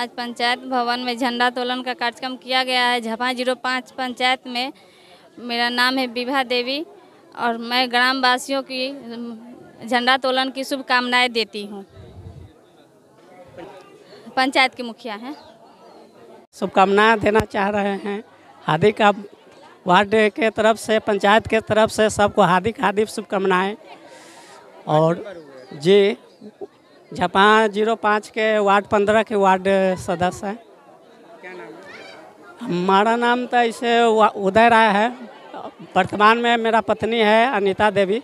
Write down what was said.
आज पंचायत भवन में झंडा तोलन का कार्यक्रम किया गया है झपा जीरो पाँच पंचायत में मेरा नाम है विभा देवी और मैं ग्रामवासियों की झंडा तोलन की शुभकामनाएं देती हूँ पंचायत के मुखिया हैं शुभकामनाएं देना चाह रहे हैं हार्दिक आप वार्ड के तरफ से पंचायत के तरफ से सबको हार्दिक हार्दिक शुभकामनाएं और जी झपा जीरो पाँच के वार्ड पंद्रह के वार्ड सदस्य हैं क्या नाम है हमारा नाम तो इसे उदय राय है वर्तमान में मेरा पत्नी है अनीता देवी